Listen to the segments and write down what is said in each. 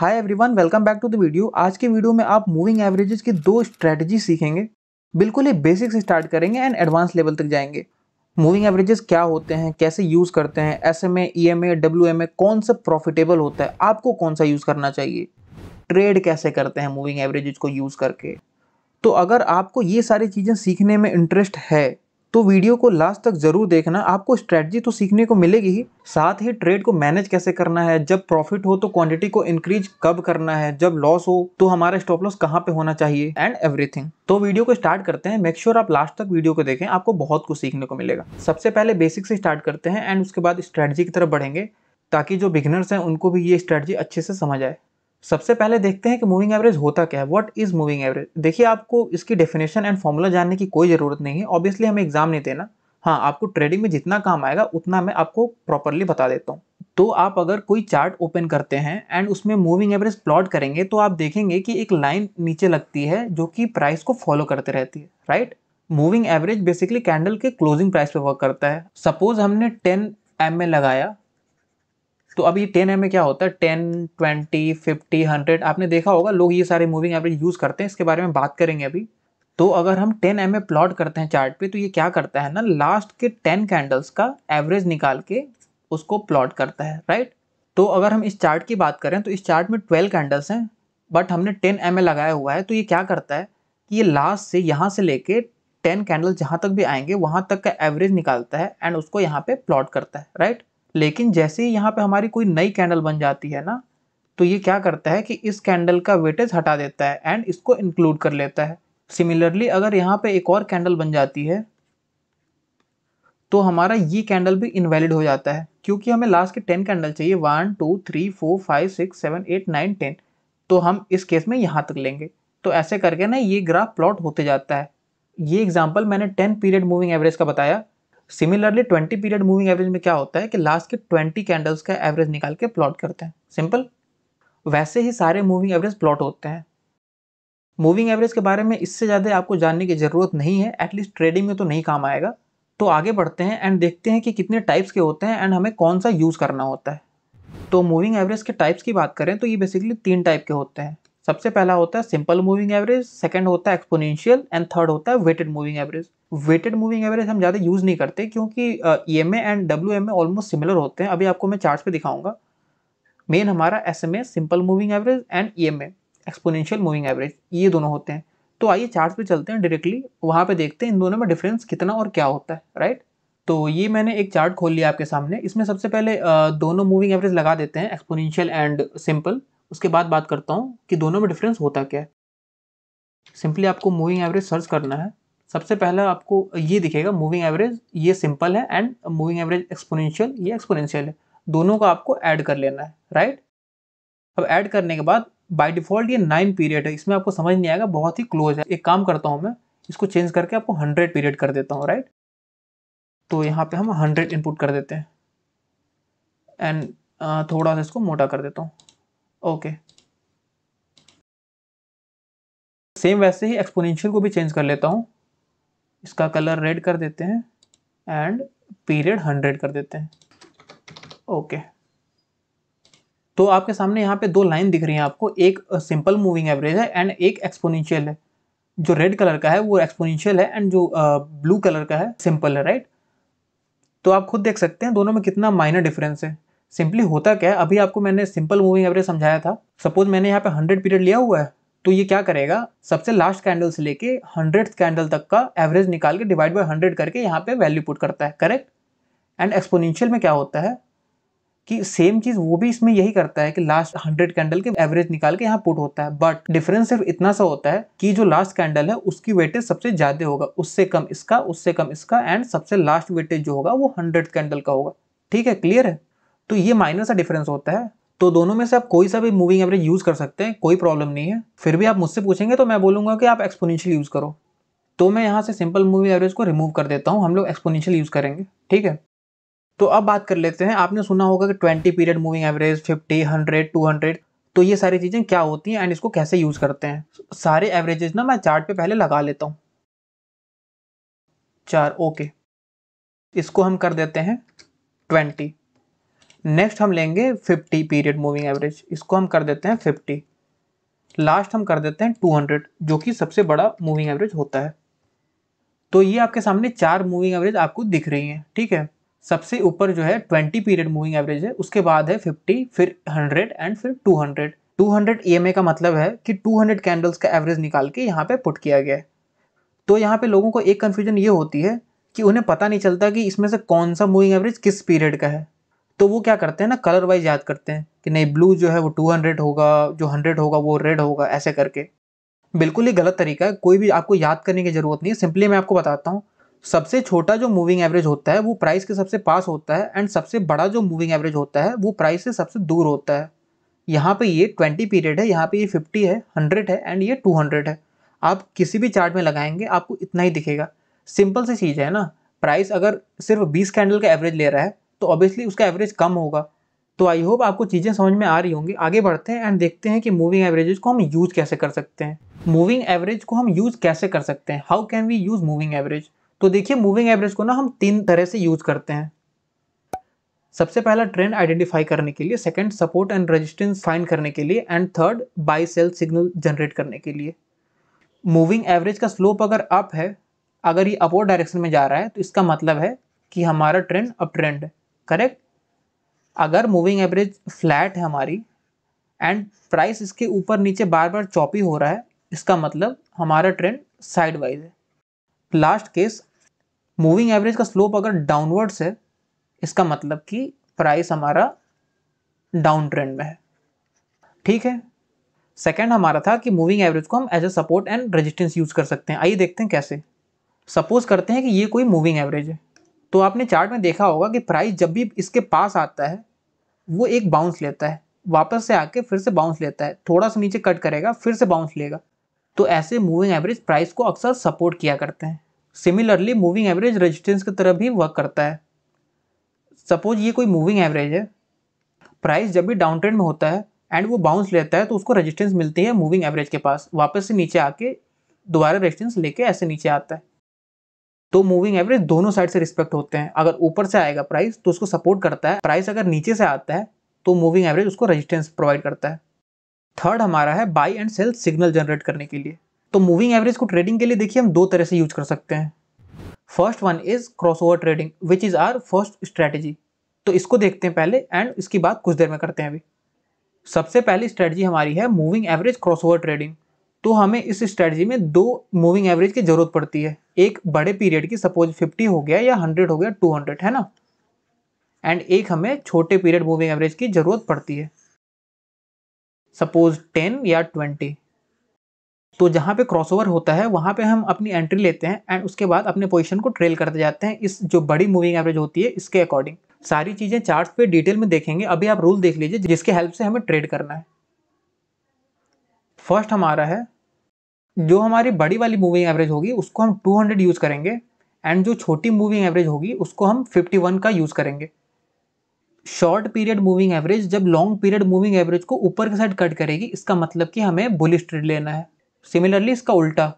Hi everyone welcome back to the video आज के video में आप मूविंग एवरेजेस की दो स्ट्रेटजी सीखेंगे बिल्कुल ही बेसिक से स्टार्ट करेंगे एंड एडवांस लेवल तक जाएंगे मूविंग एवरेजेस क्या होते हैं कैसे यूज़ करते हैं S M A E M A W M A कौन सा प्रॉफिटेबल होता है आपको कौन सा यूज़ करना चाहिए ट्रेड कैसे करते हैं मूविंग एवरेज को यूज़ करके तो अगर आपको ये सारी चीज़ें सीखने में इंटरेस्ट है तो वीडियो को लास्ट तक ज़रूर देखना आपको स्ट्रैटी तो सीखने को मिलेगी ही साथ ही ट्रेड को मैनेज कैसे करना है जब प्रॉफिट हो तो क्वांटिटी को इंक्रीज कब करना है जब लॉस हो तो हमारा स्टॉप लॉस कहाँ पे होना चाहिए एंड एवरीथिंग तो वीडियो को स्टार्ट करते हैं मेक श्योर sure आप लास्ट तक वीडियो को देखें आपको बहुत कुछ सीखने को मिलेगा सबसे पहले बेसिक से स्टार्ट करते हैं एंड उसके बाद स्ट्रैटी की तरफ बढ़ेंगे ताकि जो बिगनर्स हैं उनको भी ये स्ट्रैटी अच्छे से समझ आए सबसे पहले देखते हैं कि मूविंग एवरेज होता क्या है व्हाट इज मूविंग एवरेज देखिए आपको इसकी डेफिनेशन एंड फॉर्मूला जानने की कोई ज़रूरत नहीं है ऑब्वियसली हमें एग्जाम नहीं देना हाँ आपको ट्रेडिंग में जितना काम आएगा उतना मैं आपको प्रॉपरली बता देता हूँ तो आप अगर कोई चार्ट ओपन करते हैं एंड उसमें मूविंग एवरेज प्लॉट करेंगे तो आप देखेंगे कि एक लाइन नीचे लगती है जो कि प्राइस को फॉलो करते रहती है right moving average basically candle के क्लोजिंग प्राइस पे वर्क करता है सपोज हमने 10 एम लगाया तो अभी टेन एम में क्या होता है टेन ट्वेंटी फिफ्टी हंड्रेड आपने देखा होगा लोग ये सारे मूविंग एवरेज यूज़ करते हैं इसके बारे में बात करेंगे अभी तो अगर हम टेन एम प्लॉट करते हैं चार्ट पे तो ये क्या करता है ना लास्ट के टेन कैंडल्स का एवरेज निकाल के उसको प्लॉट करता है राइट तो अगर हम इस चार्ट की बात करें तो इस चार्ट में ट्वेल्व कैंडल्स हैं बट हमने टेन एम लगाया हुआ है तो ये क्या करता है कि ये लास्ट से यहाँ से लेके टेन कैंडल जहाँ तक भी आएंगे वहाँ तक का एवरेज निकालता है एंड उसको यहाँ पे प्लॉट करता है राइट लेकिन जैसे ही यहाँ पे हमारी कोई नई कैंडल बन जाती है ना तो ये क्या करता है कि इस कैंडल का वेटेज हटा देता है एंड इसको इंक्लूड कर लेता है सिमिलरली अगर यहाँ पे एक और कैंडल बन जाती है तो हमारा ये कैंडल भी इनवैलिड हो जाता है क्योंकि हमें लास्ट के टेन कैंडल चाहिए one two three four five six seven eight nine ten तो हम इस केस में यहाँ तक लेंगे तो ऐसे करके ना ये ग्राफ प्लॉट होते जाता है ये एग्जाम्पल मैंने टेन पीरियड मूविंग एवरेज का बताया similarly twenty period moving average में क्या होता है कि लास्ट के ट्वेंटी कैंडल्स का एवरेज निकाल के प्लॉट करते हैं सिंपल वैसे ही सारे मूविंग एवरेज प्लॉट होते हैं मूविंग एवरेज के बारे में इससे ज़्यादा आपको जानने की ज़रूरत नहीं है एटलीस्ट ट्रेडिंग में तो नहीं काम आएगा तो आगे बढ़ते हैं एंड देखते हैं कि कितने टाइप्स के होते हैं एंड हमें कौन सा यूज़ करना होता है तो मूविंग एवरेज के टाइप्स की बात करें तो ये बेसिकली तीन टाइप के होते हैं सबसे पहला होता है सिंपल मूविंग एवरेज सेकेंड होता है एक्सपोनेंशियल एंड थर्ड होता है weighted moving average weighted moving average हम ज़्यादा यूज़ नहीं करते क्योंकि E M A and W M A almost similar होते हैं अभी आपको मैं चार्ट पे दिखाऊंगा मेन हमारा S M A simple moving average and E M A exponential moving average ये दोनों होते हैं तो आइए चार्ट पे चलते हैं डायरेक्टली वहाँ पे देखते हैं इन दोनों में डिफरेंस कितना और क्या होता है राइट तो ये मैंने एक चार्ट खोल लिया आपके सामने इसमें सबसे पहले दोनों मूविंग एवरेज लगा देते हैं एक्सपोनेंशियल एंड सिंपल उसके बाद बात करता हूँ कि दोनों में डिफरेंस होता क्या है सिंपली आपको मूविंग एवरेज सर्च करना है सबसे पहला आपको ये दिखेगा मूविंग एवरेज ये सिंपल है एंड मूविंग एवरेज एक्सपोनेंशियल ये एक्सपोनेंशियल है दोनों का आपको ऐड कर लेना है राइट अब ऐड करने के बाद बाय डिफ़ॉल्ट ये नाइन पीरियड है इसमें आपको समझ नहीं आएगा बहुत ही क्लोज है एक काम करता हूँ मैं इसको चेंज करके आपको हंड्रेड पीरियड कर देता हूँ राइट तो यहाँ पे हम हंड्रेड इनपुट कर देते हैं एंड थोड़ा सा इसको मोटा कर देता हूँ ओके सेम वैसे ही एक्सपोनेंशियल को भी चेंज कर लेता हूँ इसका कलर रेड कर देते हैं एंड पीरियड हंड्रेड कर देते हैं ओके okay. तो आपके सामने यहाँ पे दो लाइन दिख रही हैं आपको एक सिंपल मूविंग एवरेज है एंड एक एक्सपोनेंशियल है जो रेड कलर का है वो एक्सपोनेंशियल है एंड जो ब्लू कलर का है सिंपल है राइट तो आप खुद देख सकते हैं दोनों में कितना माइनर डिफरेंस है सिंपली होता क्या है अभी आपको मैंने सिंपल मूविंग एवरेज समझाया था सपोज मैंने यहाँ पे हंड्रेड पीरियड लिया हुआ है तो ये क्या करेगा सबसे लास्ट कैंडल से लेके हंड्रेड कैंडल तक का एवरेज निकाल के डिवाइड बाई हंड्रेड करके यहाँ पे वैल्यू पुट करता है करेक्ट एंड एक्सपोनेंशियल में क्या होता है कि सेम चीज़ वो भी इसमें यही करता है कि लास्ट हंड्रेड कैंडल के एवरेज निकाल के यहाँ पुट होता है बट डिफरेंस सिर्फ इतना सा होता है कि जो लास्ट कैंडल है उसकी वेटेज सबसे ज़्यादा होगा उससे कम इसका उससे कम इसका एंड सबसे लास्ट वेटेज जो होगा वो हंड्रेड कैंडल का होगा ठीक है क्लियर है तो ये माइनस सा डिफरेंस होता है तो दोनों में से आप कोई सा भी मूविंग एवरेज यूज़ कर सकते हैं कोई प्रॉब्लम नहीं है फिर भी आप मुझसे पूछेंगे तो मैं बोलूँगा कि आप एक्सपोनेंशियल यूज़ करो तो मैं यहाँ से सिंपल मूविंग एवरेज को रिमूव कर देता हूँ हम लोग एक्सपोनेंशियल यूज़ करेंगे ठीक है तो अब बात कर लेते हैं आपने सुना होगा कि twenty period moving average fifty hundred two hundred तो ये सारी चीज़ें क्या होती हैं एंड इसको कैसे यूज़ करते हैं सारे एवरेजेस ना मैं चार्ट पे पहले लगा लेता हूँ चार ओके इसको हम कर देते हैं ट्वेंटी नेक्स्ट हम लेंगे 50 पीरियड मूविंग एवरेज इसको हम कर देते हैं 50 लास्ट हम कर देते हैं 200 जो कि सबसे बड़ा मूविंग एवरेज होता है तो ये आपके सामने चार मूविंग एवरेज आपको दिख रही हैं ठीक है सबसे ऊपर जो है 20 पीरियड मूविंग एवरेज है उसके बाद है 50 फिर 100 एंड फिर 200 200 ईएमए का मतलब है कि 200 कैंडल्स का एवरेज निकाल के यहाँ पे पुट किया गया है तो यहाँ पे लोगों को एक कन्फ्यूजन ये होती है कि उन्हें पता नहीं चलता कि इसमें से कौन सा मूविंग एवरेज किस पीरियड का है तो वो क्या करते हैं ना कलर वाइज याद करते हैं कि नहीं ब्लू जो है वो टू हंड्रेड होगा जो हंड्रेड होगा वो रेड होगा ऐसे करके बिल्कुल ही गलत तरीका है कोई भी आपको याद करने की ज़रूरत नहीं है सिंपली मैं आपको बताता हूँ सबसे छोटा जो मूविंग एवरेज होता है वो प्राइस के सबसे पास होता है एंड सबसे बड़ा जो मूविंग एवरेज होता है वो प्राइस से सबसे दूर होता है यहाँ पे ये ट्वेंटी पीरियड है यहाँ पे ये फिफ्टी है हंड्रेड है एंड ये टू हंड्रेड है आप किसी भी चार्ट में लगाएंगे आपको इतना ही दिखेगा सिंपल सी चीज़ है ना प्राइस अगर सिर्फ बीस कैंडल का एवरेज ले रहा है तो ऑब्वियसली उसका एवरेज कम होगा तो आई होप आपको चीज़ें समझ में आ रही होंगी आगे बढ़ते हैं एंड देखते हैं कि मूविंग एवरेज को हम यूज़ कैसे कर सकते हैं मूविंग एवरेज को हम यूज़ कैसे कर सकते हैं how can we use moving average तो देखिए मूविंग एवरेज को ना हम तीन तरह से यूज़ करते हैं सबसे पहला ट्रेंड आइडेंटिफाई करने के लिए second support and resistance find करने के लिए and third buy sell signal generate करने के लिए मूविंग एवरेज का स्लोप अगर अप है अगर ये अपवर्ड डायरेक्शन में जा रहा है तो इसका मतलब है कि हमारा ट्रेंड अप ट्रेंड है करेक्ट अगर मूविंग एवरेज फ्लैट है हमारी एंड प्राइस इसके ऊपर नीचे बार बार चौपी हो रहा है इसका मतलब हमारा ट्रेंड साइड वाइज है लास्ट केस मूविंग एवरेज का स्लोप अगर डाउनवर्ड्स है इसका मतलब कि प्राइस हमारा डाउन ट्रेंड में है ठीक है सेकेंड हमारा था कि मूविंग एवरेज को हम as a support and resistance use कर सकते हैं आइए देखते हैं कैसे सपोज करते हैं कि ये कोई मूविंग एवरेज है तो आपने चार्ट में देखा होगा कि प्राइस जब भी इसके पास आता है वो एक बाउंस लेता है वापस से आके फिर से बाउंस लेता है थोड़ा सा नीचे कट करेगा फिर से बाउंस लेगा तो ऐसे मूविंग एवरेज प्राइस को अक्सर सपोर्ट किया करते हैं सिमिलरली मूविंग एवरेज रेजिस्टेंस की तरह भी वर्क करता है सपोज ये कोई मूविंग एवरेज है प्राइस जब भी डाउन ट्रेंड में होता है एंड वो बाउंस लेता है तो उसको रेजिस्टेंस मिलती है मूविंग एवरेज के पास वापस से नीचे आके दोबारा रेजिस्टेंस लेके ऐसे नीचे आता है तो मूविंग एवरेज दोनों साइड से रिस्पेक्ट होते हैं अगर ऊपर से आएगा प्राइस तो उसको सपोर्ट करता है प्राइस अगर नीचे से आता है तो मूविंग एवरेज उसको रेजिस्टेंस प्रोवाइड करता है थर्ड हमारा है buy and sell signal generate करने के लिए तो मूविंग एवरेज को ट्रेडिंग के लिए देखिए हम दो तरह से यूज कर सकते हैं first one is crossover trading which is our first strategy तो इसको देखते हैं पहले एंड इसकी बात कुछ देर में करते हैं अभी सबसे पहली स्ट्रैटेजी हमारी है moving average crossover trading तो हमें इस स्ट्रेटजी में दो मूविंग एवरेज की जरूरत पड़ती है एक बड़े पीरियड की सपोज 50 हो गया या 100 हो गया 200 है ना एंड एक हमें छोटे पीरियड मूविंग एवरेज की ज़रूरत पड़ती है सपोज 10 या 20 तो जहां पे क्रॉसओवर होता है वहां पे हम अपनी एंट्री लेते हैं एंड उसके बाद अपने पोजिशन को ट्रेल करते जाते हैं इस जो बड़ी मूविंग एवरेज होती है इसके अकॉर्डिंग सारी चीज़ें चार्ट पे डिटेल में देखेंगे अभी आप रूल देख लीजिए जिसके हेल्प से हमें ट्रेड करना है फर्स्ट हमारा है जो हमारी बड़ी वाली मूविंग एवरेज होगी उसको हम 200 यूज़ करेंगे एंड जो छोटी मूविंग एवरेज होगी उसको हम 51 का यूज़ करेंगे शॉर्ट पीरियड मूविंग एवरेज जब लॉन्ग पीरियड मूविंग एवरेज को ऊपर के साइड कट करेगी इसका मतलब कि हमें बुलिश ट्रेड लेना है सिमिलरली इसका उल्टा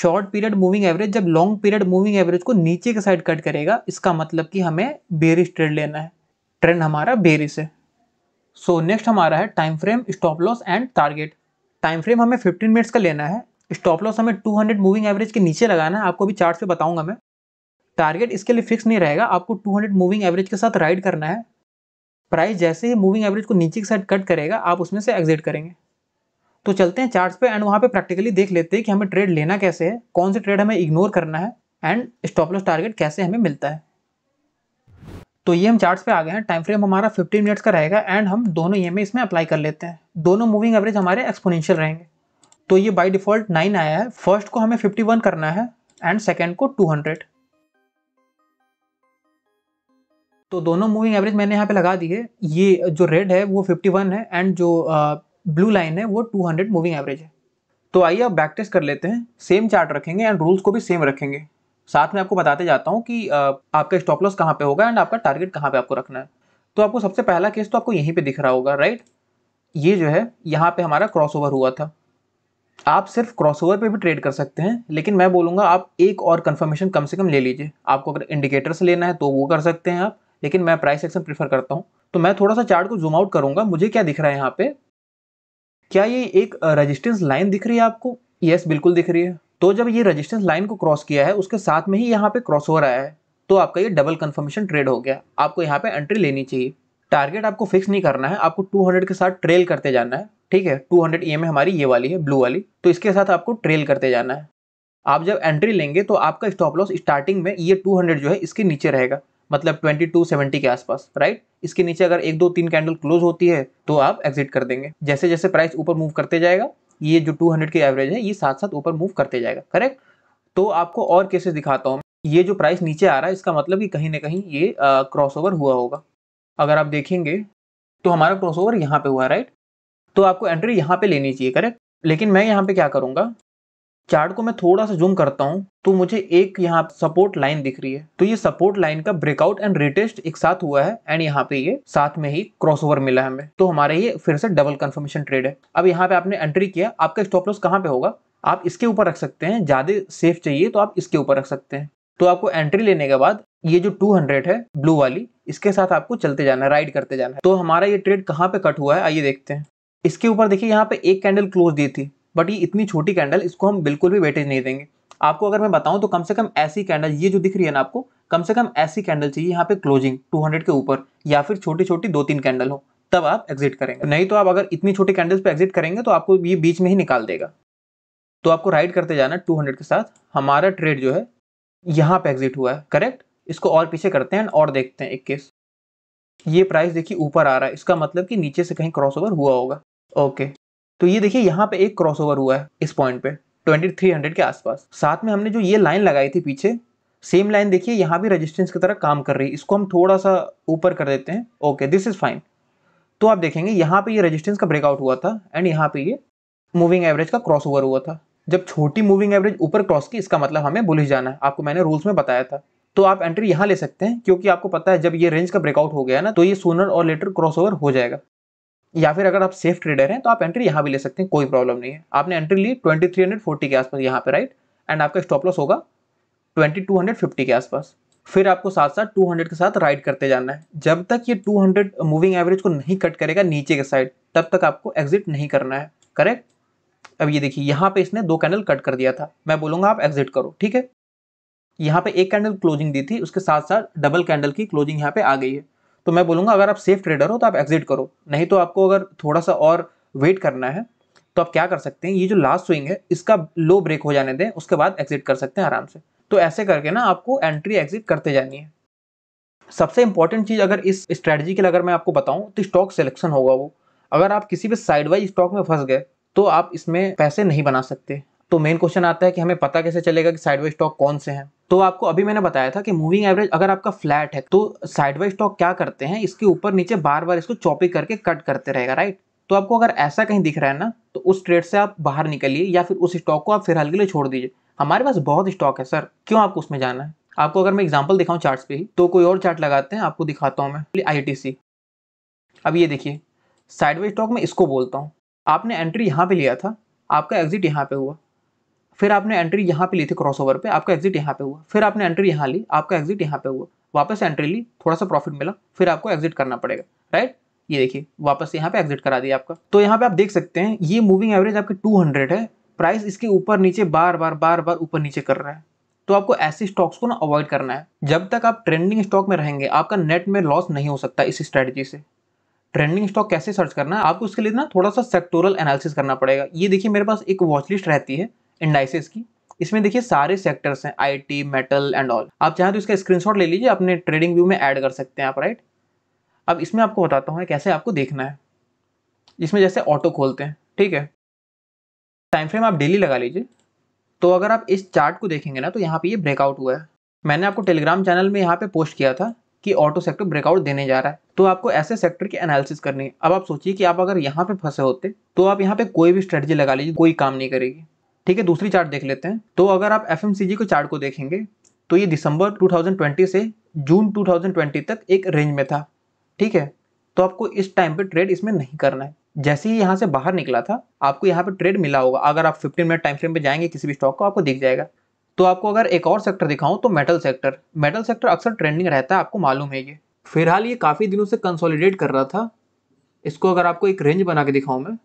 शॉर्ट पीरियड मूविंग एवरेज जब लॉन्ग पीरियड मूविंग एवरेज को नीचे के साइड कट करेगा इसका मतलब कि हमें बेरिश ट्रेड लेना है ट्रेंड हमारा बेरिस है सो नेक्स्ट हमारा है time frame stop loss and target time frame हमें फिफ्टीन मिनट्स का लेना है स्टॉप लॉस हमें हंड्रेड मूविंग एवरेज के नीचे लगाना है आपको भी चार्ट से बताऊंगा मैं टारगेट इसके लिए फिक्स नहीं रहेगा आपको हंड्रेड मूविंग एवरेज के साथ राइड करना है प्राइस जैसे ही मूविंग एवरेज को नीचे के साइड कट करेगा आप उसमें से एग्जिट करेंगे तो चलते हैं चार्ट्स पे एंड वहाँ पे प्रैक्टिकली देख लेते हैं कि हमें ट्रेड लेना कैसे है कौन से ट्रेड हमें इग्नोर करना है एंड स्टॉप लॉस टारगेट कैसे हमें मिलता है तो ये हम चार्ट्स पे आ गए हैं टाइम फ्रेम हमारा 15 मिनट्स का रहेगा एंड हम दोनों ई एम इसमें अप्लाई कर लेते हैं दोनों मूविंग एवरेज हमारे एक्सपोनेंशियल रहेंगे तो ये बाई डिफ़ॉल्ट नाइन आया है फर्स्ट को हमें 51 करना है एंड सेकेंड को 200 तो दोनों मूविंग एवरेज मैंने यहाँ पे लगा दिए ये जो रेड है वो 51 है एंड जो ब्लू लाइन है वो 200 मूविंग एवरेज है तो आइए अब बैक टेस्ट कर लेते हैं सेम चार्ट रखेंगे एंड रूल्स को भी सेम रखेंगे साथ में आपको बताते जाता हूँ कि आपका स्टॉप लॉस कहाँ पे होगा एंड आपका टारगेट कहाँ पे आपको रखना है तो आपको सबसे पहला केस तो आपको यहीं पे दिख रहा होगा राइट ये जो है यहाँ पे हमारा क्रॉसओवर हुआ था आप सिर्फ क्रॉसओवर पे भी ट्रेड कर सकते हैं लेकिन मैं बोलूँगा आप एक और कन्फर्मेशन कम से कम ले लीजिए आपको अगर इंडिकेटर्स लेना है तो वो कर सकते हैं आप लेकिन मैं प्राइस एक्शन प्रीफर करता हूँ तो मैं थोड़ा सा चार्ट को जूम आउट करूँगा मुझे क्या दिख रहा है यहाँ पे क्या ये एक रजिस्टेंस लाइन दिख रही है आपको येस बिल्कुल दिख रही है तो जब ये रजिस्टेंस लाइन को क्रॉस किया है उसके साथ में ही यहाँ पे क्रॉस हो रहा है तो आपका ये डबल कन्फर्मेशन ट्रेड हो गया आपको यहाँ पे एंट्री लेनी चाहिए टारगेट आपको फिक्स नहीं करना है आपको 200 के साथ ट्रेल करते जाना है ठीक है 200 हंड्रेड ई हमारी ये वाली है ब्लू वाली तो इसके साथ आपको ट्रेल करते जाना है आप जब एंट्री लेंगे तो आपका स्टॉप लॉस स्टार्टिंग में ये 200 जो है इसके नीचे रहेगा मतलब 2270 के आसपास राइट इसके नीचे अगर एक दो तीन कैंडल क्लोज होती है तो आप एग्जिट कर देंगे जैसे जैसे प्राइस ऊपर मूव करते जाएगा ये जो 200 की एवरेज है ये साथ साथ ऊपर मूव करते जाएगा करेक्ट तो आपको और केसेस दिखाता हूँ ये जो प्राइस नीचे आ रहा है इसका मतलब कि कहीं ना कहीं ये क्रॉसओवर हुआ होगा अगर आप देखेंगे तो हमारा क्रॉसओवर यहाँ पे हुआ राइट तो आपको एंट्री यहाँ पे लेनी चाहिए करेक्ट लेकिन मैं यहाँ पे क्या करूँगा चार्ट को मैं थोड़ा सा जूम करता हूँ तो मुझे एक यहाँ सपोर्ट लाइन दिख रही है तो ये सपोर्ट लाइन का ब्रेकआउट एंड रिटेस्ट एक साथ हुआ है एंड यहाँ पे ये साथ में ही क्रॉसओवर मिला है हमें तो हमारा ये फिर से डबल कंफर्मेशन ट्रेड है अब यहाँ पे आपने एंट्री किया आपका स्टॉप लॉस कहाँ पे होगा आप इसके ऊपर रख सकते हैं ज्यादा सेफ चाहिए तो आप इसके ऊपर रख सकते हैं तो आपको एंट्री लेने के बाद ये जो 200 है ब्लू वाली इसके साथ आपको चलते जाना है राइड करते जाना है तो हमारा ये ट्रेड कहाँ पे कट हुआ है आइए देखते हैं इसके ऊपर देखिए यहाँ पे एक कैंडल क्लोज दी थी बट ये इतनी छोटी कैंडल इसको हम बिल्कुल भी वेटेज नहीं देंगे आपको अगर मैं बताऊं तो कम से कम ऐसी कैंडल ये जो दिख रही है ना आपको कम से कम ऐसी कैंडल चाहिए यहाँ पे क्लोजिंग 200 के ऊपर या फिर छोटी छोटी दो तीन कैंडल हो तब आप एग्जिट करेंगे नहीं तो आप अगर इतनी छोटी कैंडल्स पे एग्जिट करेंगे तो आपको ये बीच में ही निकाल देगा तो आपको राइड करते जाना टू के साथ हमारा ट्रेड जो है यहाँ पे एग्जिट हुआ है करेक्ट इसको और पीछे करते हैं और देखते हैं इक्कीस ये प्राइस देखिए ऊपर आ रहा है इसका मतलब कि नीचे से कहीं क्रॉस हुआ होगा ओके तो ये देखिए यहाँ पे एक क्रॉसओवर हुआ है इस पॉइंट पे 2300 के आसपास साथ में हमने जो ये लाइन लगाई थी पीछे सेम लाइन देखिए यहाँ भी रेजिस्टेंस की तरह काम कर रही है इसको हम थोड़ा सा ऊपर कर देते हैं ओके दिस इज़ फाइन तो आप देखेंगे यहाँ पे ये रेजिस्टेंस का ब्रेकआउट हुआ था एंड यहाँ पे ये मूविंग एवरेज का क्रॉस ओवर हुआ था जब छोटी मूविंग एवरेज ऊपर क्रॉस की इसका मतलब हमें बुलिस जाना है आपको मैंने रूल्स में बताया था तो आप एंट्री यहाँ ले सकते हैं क्योंकि आपको पता है जब ये रेंज का ब्रेकआउट हो गया ना तो ये सोनर और लेटर क्रॉसओवर हो जाएगा या फिर अगर आप सेफ ट्रेडर हैं तो आप एंट्री यहाँ भी ले सकते हैं कोई प्रॉब्लम नहीं है आपने एंट्री ली ट्वेंटी थ्री हंड्रेड फोर्टी के आसपास यहाँ पे राइट एंड आपका स्टॉप लॉस होगा ट्वेंटी टू हंड्रेड फिफ्टी के आसपास फिर आपको साथ साथ टू हंड्रेड के साथ राइड करते जाना है जब तक ये टू हंड्रेड मूविंग एवरेज को नहीं कट करेगा नीचे के साइड तब तक आपको एग्जिट नहीं करना है करेक्ट अब ये देखिए यहाँ पे इसने दो कैंडल कट कर दिया था मैं बोलूँगा आप एग्जिट करो ठीक है यहाँ पे एक कैंडल क्लोजिंग दी थी उसके साथ साथ डबल कैंडल की क्लोजिंग यहाँ पे आ गई है तो मैं बोलूंगा अगर आप सेफ ट्रेडर हो तो आप एग्जिट करो नहीं तो आपको अगर थोड़ा सा और वेट करना है तो आप क्या कर सकते हैं ये जो लास्ट स्विंग है इसका लो ब्रेक हो जाने दें उसके बाद एग्जिट कर सकते हैं आराम से तो ऐसे करके ना आपको एंट्री एग्जिट करते जानी है सबसे इंपॉर्टेंट चीज़ अगर इस स्ट्रेटजी के लिए अगर मैं आपको बताऊं तो स्टॉक सिलेक्शन होगा वो अगर आप किसी भी वाइज स्टॉक में फंस गए तो आप इसमें पैसे नहीं बना सकते तो मेन क्वेश्चन आता है कि हमें पता कैसे चलेगा कि साइड वाइज स्टॉक कौन से हैं तो आपको अभी मैंने बताया था कि मूविंग एवरेज अगर आपका फ्लैट है तो साइडवाइज स्टॉक क्या करते हैं इसके ऊपर नीचे बार बार इसको चॉपिंग करके कट करते रहेगा राइट तो आपको अगर ऐसा कहीं दिख रहा है ना तो उस ट्रेड से आप बाहर निकलिए या फिर उस स्टॉक को आप फिर हल्के के लिए छोड़ दीजिए हमारे पास बहुत स्टॉक है सर क्यों आपको उसमें जाना है आपको अगर मैं एग्जाम्पल दिखाऊँ चार्ट पे ही तो कोई और चार्ट लगाते हैं आपको दिखाता हूँ मैं आई अब ये देखिए साइडवाइज स्टॉक में इसको बोलता हूँ आपने एंट्री यहाँ पे लिया था आपका एग्जिट यहाँ पे हुआ फिर आपने एंट्री यहाँ पे ली थी ओवर पे आपका एग्जिट यहाँ पे हुआ फिर आपने एंट्री यहाँ ली आपका एग्जिट यहाँ पे हुआ वापस एंट्री ली थोड़ा सा प्रॉफिट मिला फिर आपको एग्जिट करना पड़ेगा राइट ये देखिए वापस यहाँ पे एग्जिट करा दिया आपका तो यहाँ पे आप देख सकते हैं ये मूविंग एवरेज आपके 200 है प्राइस इसके ऊपर नीचे बार बार बार बार ऊपर नीचे कर रहा है तो आपको ऐसे स्टॉक्स को ना अवॉइड करना है जब तक आप ट्रेंडिंग स्टॉक में रहेंगे आपका नेट में लॉस नहीं हो सकता इस स्ट्रेटजी से ट्रेंडिंग स्टॉक कैसे सर्च करना है आपको उसके लिए ना थोड़ा सा सेक्टोरल एनालिसिस करना पड़ेगा ये देखिए मेरे पास एक वॉचलिस्ट रहती है इंडाइसिस की इसमें देखिए सारे सेक्टर्स हैं आईटी मेटल एंड ऑल आप चाहें तो इसका स्क्रीनशॉट ले लीजिए अपने ट्रेडिंग व्यू में ऐड कर सकते हैं आप राइट अब इसमें आपको बताता हूँ कैसे आपको देखना है इसमें जैसे ऑटो खोलते हैं ठीक है टाइम फ्रेम आप डेली लगा लीजिए तो अगर आप इस चार्ट को देखेंगे ना तो यहाँ पर ये ब्रेकआउट हुआ है मैंने आपको टेलीग्राम चैनल में यहाँ पर पोस्ट किया था कि ऑटो सेक्टर ब्रेकआउट देने जा रहा है तो आपको ऐसे सेक्टर की एनालिसिस करनी है अब आप सोचिए कि आप अगर यहाँ पे फंसे होते तो आप यहाँ पे कोई भी स्ट्रेटजी लगा लीजिए कोई काम नहीं करेगी ठीक है दूसरी चार्ट देख लेते हैं तो अगर आप एफ को चार्ट को देखेंगे तो ये दिसंबर 2020 से जून 2020 तक एक रेंज में था ठीक है तो आपको इस टाइम पे ट्रेड इसमें नहीं करना है जैसे ही यहाँ से बाहर निकला था आपको यहाँ पे ट्रेड मिला होगा अगर आप 15 मिनट टाइम फ्रेम पे जाएंगे किसी भी स्टॉक को आपको दिख जाएगा तो आपको अगर एक और सेक्टर दिखाऊं तो मेटल सेक्टर मेटल सेक्टर अक्सर ट्रेंडिंग रहता है आपको मालूम है ये फिलहाल ये काफ़ी दिनों से कंसोलिडेट कर रहा था इसको अगर आपको एक रेंज बना के दिखाऊँ मैं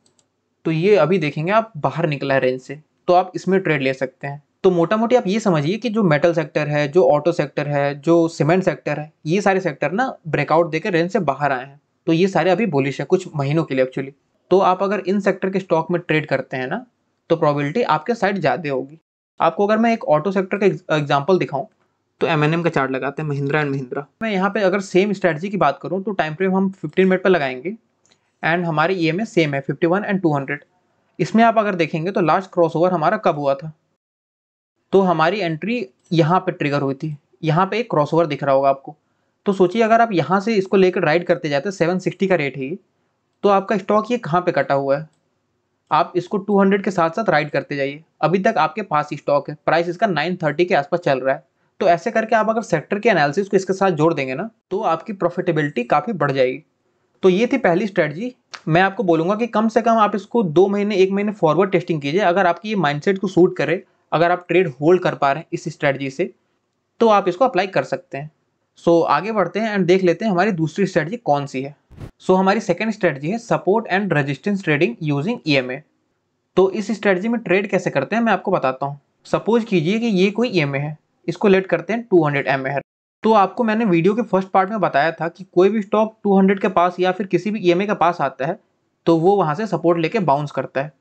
तो ये अभी देखेंगे आप बाहर निकला है रेंज से तो आप इसमें ट्रेड ले सकते हैं तो मोटा मोटी आप ये समझिए कि जो मेटल सेक्टर है जो ऑटो सेक्टर है जो सीमेंट सेक्टर है ये सारे सेक्टर ना ब्रेकआउट देकर रेंज से बाहर आए हैं तो ये सारे अभी बोलिश है कुछ महीनों के लिए एक्चुअली तो आप अगर इन सेक्टर के स्टॉक में ट्रेड करते हैं ना तो प्रॉबिलिटी आपके साइड ज़्यादा होगी आपको अगर मैं एक ऑटो सेक्टर का एग्जाम्पल दिखाऊँ तो एम का चार्ट लगाते हैं महिंद्रा एंड महिंद्रा मैं यहाँ पे अगर सेम स्ट्रेटजी की बात करूँ तो टाइम फ्रेम हम फिफ्टीन मिनट पर लगाएंगे एंड हमारे ई सेम है वन एंड हंड्रेड इसमें आप अगर देखेंगे तो लास्ट क्रॉसओवर हमारा कब हुआ था तो हमारी एंट्री यहाँ पे ट्रिगर हुई थी यहाँ पे एक क्रॉसओवर दिख रहा होगा आपको तो सोचिए अगर आप यहाँ से इसको लेकर राइड करते जाते सेवन सिक्सटी का रेट है ये तो आपका स्टॉक ये कहाँ पे कटा हुआ है आप इसको 200 के साथ साथ राइड करते जाइए अभी तक आपके पास स्टॉक है प्राइस इसका 930 के आसपास चल रहा है तो ऐसे करके आप अगर सेक्टर के एनालिसिस को इसके साथ जोड़ देंगे ना तो आपकी प्रॉफिटेबिलिटी काफ़ी बढ़ जाएगी तो ये थी पहली स्ट्रेटजी मैं आपको बोलूँगा कि कम से कम आप इसको दो महीने एक महीने फॉरवर्ड टेस्टिंग कीजिए अगर आपकी ये माइंडसेट को सूट करे अगर आप ट्रेड होल्ड कर पा रहे हैं इस स्ट्रेटजी से तो आप इसको अप्लाई कर सकते हैं सो so, आगे बढ़ते हैं एंड देख लेते हैं हमारी दूसरी स्ट्रेटजी कौन सी है सो so, हमारी सेकेंड स्ट्रेटजी है support and resistance trading using E तो इस स्ट्रेटजी में ट्रेड कैसे करते हैं मैं आपको बताता हूँ सपोज कीजिए कि ये कोई ई e है इसको लेट करते हैं टू हंड्रेड एम तो आपको मैंने वीडियो के फर्स्ट पार्ट में बताया था कि कोई भी स्टॉक 200 के पास या फिर किसी भी ई e के पास आता है तो वो वहाँ से सपोर्ट लेके बाउंस करता है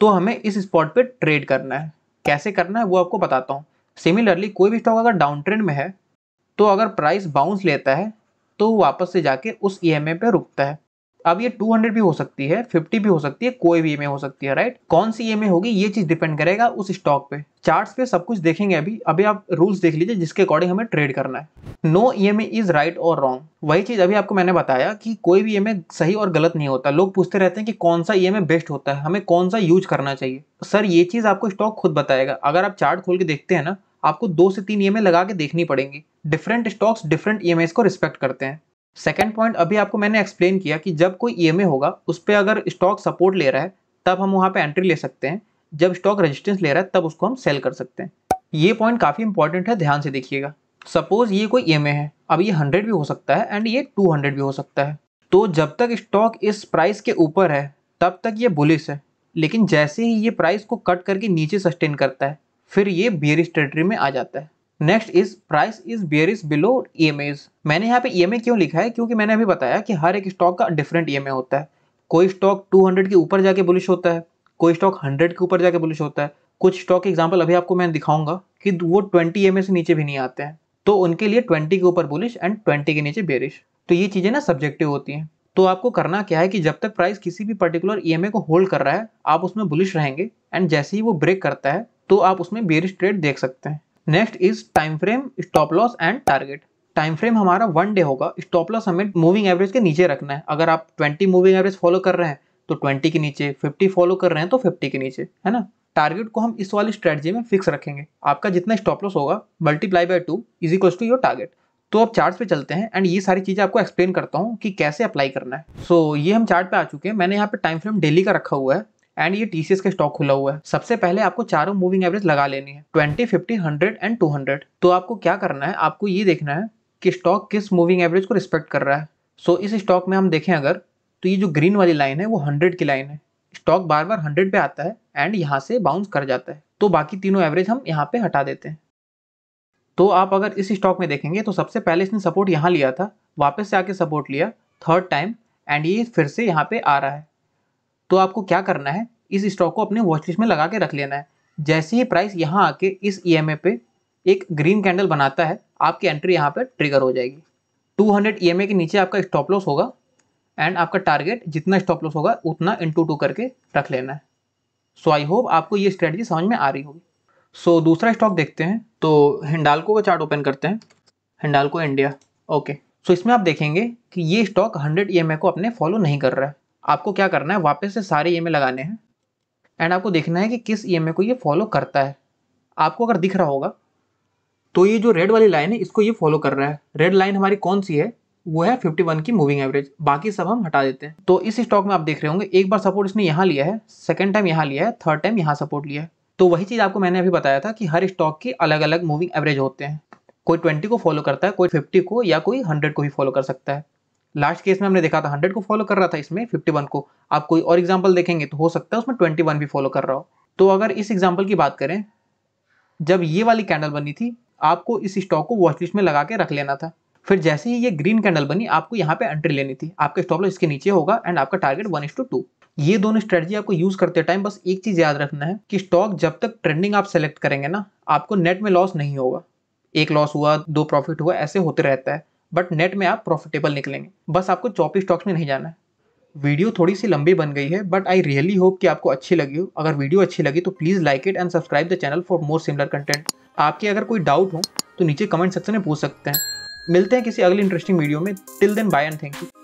तो हमें इस स्पॉट पे ट्रेड करना है कैसे करना है वो आपको बताता हूँ सिमिलरली कोई भी स्टॉक अगर डाउन ट्रेंड में है तो अगर प्राइस बाउंस लेता है तो वापस से जाके उस ई e एम रुकता है अब ये 200 भी हो सकती है 50 भी हो सकती है कोई भी ईएमआई हो सकती है राइट कौन सी ईएमआई होगी ये चीज डिपेंड करेगा उस स्टॉक पे चार्ट्स पे सब कुछ देखेंगे अभी अभी आप रूल्स देख लीजिए जिसके अकॉर्डिंग हमें ट्रेड करना है no E M is right और रॉन्ग वही चीज अभी आपको मैंने बताया कि कोई भी ई सही और गलत नहीं होता लोग पूछते रहते हैं कि कौन सा ई बेस्ट होता है हमें कौन सा यूज करना चाहिए सर ये चीज आपको स्टॉक खुद बताएगा अगर आप चार्ट खोल के देखते हैं ना आपको दो से तीन ई लगा के देखनी पड़ेंगी डिफरेंट स्टॉक्स डिफरेंट ई को रिस्पेक्ट करते हैं सेकेंड पॉइंट अभी आपको मैंने एक्सप्लेन किया कि जब कोई ई e होगा उस पर अगर स्टॉक सपोर्ट ले रहा है तब हम वहाँ पर एंट्री ले सकते हैं जब स्टॉक रेजिस्टेंस ले रहा है तब उसको हम सेल कर सकते हैं ये पॉइंट काफ़ी इंपॉर्टेंट है ध्यान से देखिएगा सपोज ये कोई ई e है अब ये हंड्रेड भी हो सकता है एंड ये टू हंड्रेड भी हो सकता है तो जब तक स्टॉक इस प्राइस के ऊपर है तब तक ये बुलिस है लेकिन जैसे ही ये प्राइस को कट करके नीचे सस्टेन करता है फिर ये बियर स्टेटरी में आ जाता है नेक्स्ट इज प्राइस इज बेरिस बिलो ई मैंने यहाँ पे ई e क्यों लिखा है क्योंकि मैंने अभी बताया कि हर एक स्टॉक का डिफरेंट ई e होता है कोई स्टॉक 200 के ऊपर जाके बुलिश होता है कोई स्टॉक 100 के ऊपर जाके बुलिश होता है कुछ स्टॉक एग्जाम्पल अभी आपको मैं दिखाऊंगा कि वो 20 ई e से नीचे भी नहीं आते हैं तो उनके लिए 20 के ऊपर बुलिश एंड 20 के नीचे बेरिश तो ये चीज़ें ना सब्जेक्टिव होती हैं तो आपको करना क्या है कि जब तक प्राइस किसी भी पर्टिकुलर ई को होल्ड कर रहा है आप उसमें बुलिश रहेंगे एंड जैसे ही वो ब्रेक करता है तो आप उसमें बेरिश ट्रेड देख सकते हैं next is time frame stop loss and target time frame हमारा वन डे होगा स्टॉप लॉस हमें मूविंग एवरेज के नीचे रखना है अगर आप ट्वेंटी मूविंग एवरेज फॉलो कर रहे हैं तो ट्वेंटी के नीचे फिफ्टी फॉलो कर रहे हैं तो फिफ्टी के नीचे है ना टारगेट को हम इस वाली स्ट्रेटजी में फिक्स रखेंगे आपका जितना स्टॉप लॉस होगा multiply by two is equals to your target तो अब चार्ट पे चलते हैं एंड ये सारी चीज़ें आपको एक्सप्लेन करता हूँ कि कैसे अप्लाई करना है सो so, ये हम चार्ट पे आ चुके हैं मैंने यहाँ पे टाइम फ्रेम डेली का रखा हुआ है एंड ये टीसीएस का स्टॉक खुला हुआ है सबसे पहले आपको चारों मूविंग एवरेज लगा लेनी है twenty fifty hundred and two hundred तो आपको क्या करना है आपको ये देखना है कि स्टॉक किस मूविंग एवरेज को रिस्पेक्ट कर रहा है सो so, इस स्टॉक में हम देखें अगर तो ये जो ग्रीन वाली लाइन है वो हंड्रेड की लाइन है स्टॉक बार बार हंड्रेड पे आता है एंड यहाँ से बाउंस कर जाता है तो बाकी तीनों एवरेज हम यहाँ पे हटा देते हैं तो आप अगर इस स्टॉक में देखेंगे तो सबसे पहले इसने सपोर्ट यहाँ लिया था वापस से आके सपोर्ट लिया थर्ड टाइम एंड ये फिर से यहाँ पे आ रहा है तो आपको क्या करना है इस स्टॉक को अपने वॉच लिस्ट में लगा के रख लेना है जैसे ही प्राइस यहाँ आके इस ई e पे एक ग्रीन कैंडल बनाता है आपकी एंट्री यहाँ पर ट्रिगर हो जाएगी 200 हंड्रेड ई के नीचे आपका स्टॉप लॉस होगा एंड आपका टारगेट जितना स्टॉप लॉस होगा उतना इंटू टू करके रख लेना है सो आई होप आपको ये स्ट्रेटजी समझ में आ रही होगी सो so, दूसरा स्टॉक देखते हैं तो हिंडालको का चार्ट ओपन करते हैं हिंडालको इंडिया ओके सो इसमें आप देखेंगे कि ये स्टॉक 100 ई को अपने फॉलो नहीं कर रहा है आपको क्या करना है वापस से सारे ई लगाने हैं एंड आपको देखना है कि किस ई को ये फॉलो करता है आपको अगर दिख रहा होगा तो ये जो रेड वाली लाइन है इसको ये फॉलो कर रहा है रेड लाइन हमारी कौन सी है वो है वन की मूविंग एवरेज बाकी सब हम हटा देते हैं तो इस स्टॉक में आप देख रहे होंगे एक बार सपोर्ट इसने यहाँ लिया है सेकेंड टाइम यहाँ लिया है थर्ड टाइम यहाँ सपोर्ट लिया है तो वही चीज़ आपको मैंने अभी बताया था कि हर स्टॉक के अलग अलग मूविंग एवरेज होते हैं कोई ट्वेंटी को फॉलो करता है कोई फिफ्टी को या कोई हंड्रेड को भी फॉलो कर सकता है लास्ट केस में हमने देखा था हंड्रेड को फॉलो कर रहा था इसमें फिफ्टी को आप कोई और एग्जाम्पल देखेंगे तो हो सकता है उसमें ट्वेंटी भी फॉलो कर रहा हो तो अगर इस एग्जाम्पल की बात करें जब ये वाली कैंडल बनी थी आपको इस स्टॉक को वॉच लिस्ट में लगा के रख लेना था फिर जैसे ही ये ग्रीन कैंडल बनी आपको यहाँ पे एंट्री लेनी थी आपका स्टॉप लॉस इसके नीचे होगा एंड आपका target one is to two ये दोनों स्ट्रेटजी आपको यूज करते टाइम बस एक चीज याद रखना है कि स्टॉक जब तक ट्रेंडिंग आप सेलेक्ट करेंगे ना आपको नेट में लॉस नहीं होगा एक लॉस हुआ दो प्रॉफिट हुआ ऐसे होते रहता है बट नेट में आप प्रॉफिटेबल निकलेंगे बस आपको चौपी स्टॉक्स में नहीं जाना है वीडियो थोड़ी सी लंबी बन गई है बट आई रियली होप कि आपको अच्छी लगी हो अगर वीडियो अच्छी लगी तो please like it and subscribe the channel for more similar content आपके अगर कोई डाउट हो तो नीचे कमेंट सेक्शन में पूछ सकते हैं मिलते हैं किसी अगली इंटरेस्टिंग वीडियो में till then bye and thank you